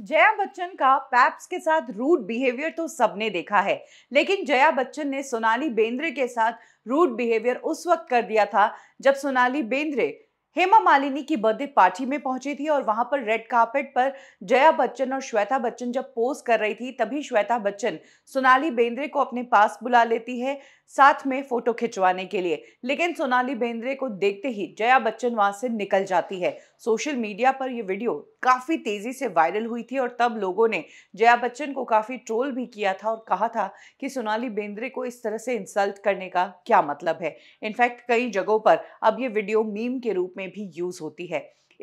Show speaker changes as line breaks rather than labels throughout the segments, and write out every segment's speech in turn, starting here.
जया बच्चन का पैप्स के साथ रूड बिहेवियर तो सबने देखा है लेकिन जया बच्चन ने सोनाली बेंद्रे के साथ रूड बिहेवियर उस वक्त कर दिया था जब सोनाली बेंद्रे हेमा मालिनी की बर्थडे पार्टी में पहुंची थी और वहां पर रेड कार्पेट पर जया बच्चन और श्वेता बच्चन जब पोज कर रही थी तभी श्वेता बच्चन सोनाली बेंद्रे को अपने पास बुला लेती है साथ में फोटो खिंचवाने के लिए लेकिन सोनाली बेंद्रे को देखते ही जया बच्चन वहां से निकल जाती है सोशल मीडिया पर यह वीडियो काफ़ी तेज़ी से वायरल हुई थी और तब लोगों ने जया बच्चन को काफ़ी ट्रोल भी किया था और कहा था कि सोनाली बेंद्रे को इस तरह से इंसल्ट करने का क्या मतलब है इनफैक्ट कई जगहों पर अब ये वीडियो मीम के रूप में में भी यूज़ होती है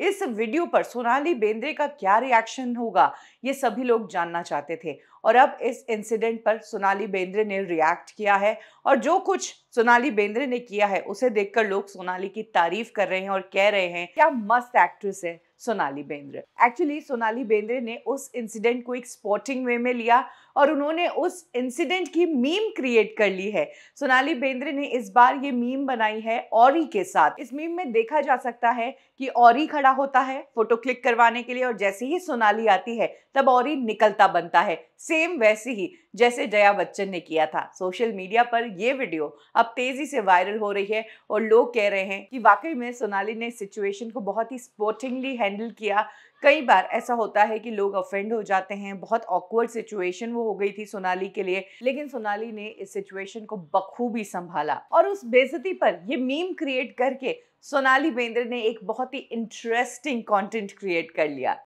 इस वीडियो पर सोनाली बेंद्रे का क्या रिएक्शन होगा ये सभी लोग जानना चाहते थे और अब इस इंसिडेंट पर सोनाली बेंद्रे ने रिएक्ट किया है और जो कुछ सोनाली बेंद्रे ने किया है उसे देखकर लोग सोनाली की तारीफ कर रहे हैं और कह रहे हैं क्या मस्त एक्ट्रेस है सोनाली बेंद्रे एक्चुअली सोनाली बेंद्रे ने उस इंसिडेंट को एक स्पोर्टिंग वे में लिया और उन्होंने उस इंसिडेंट की मीम क्रिएट कर ली है सोनाली बेंद्रे ने इस बार ये मीम बनाई है औरी के साथ इस मीम में देखा जा सकता है कि औरी खड़ा होता है फोटो क्लिक करवाने के लिए और जैसे ही सोनाली आती है तब और ही निकलता बनता है सेम वैसे ही जैसे जया बच्चन ने किया था सोशल मीडिया पर यह वीडियो अब तेजी से वायरल हो रही है और लोग कह रहे हैं कि वाकई में सोनाली ने सिचुएशन को बहुत ही स्पोर्टिंगली हैंडल किया कई बार ऐसा होता है कि लोग ऑफेंड हो जाते हैं बहुत ऑकवर्ड सिचुएशन वो हो गई थी सोनाली के लिए लेकिन सोनाली ने इस सिचुएशन को बखूबी संभाला और उस बेजती पर ये मीम क्रिएट करके सोनाली बेंद्रे ने एक बहुत ही इंटरेस्टिंग कंटेंट क्रिएट कर लिया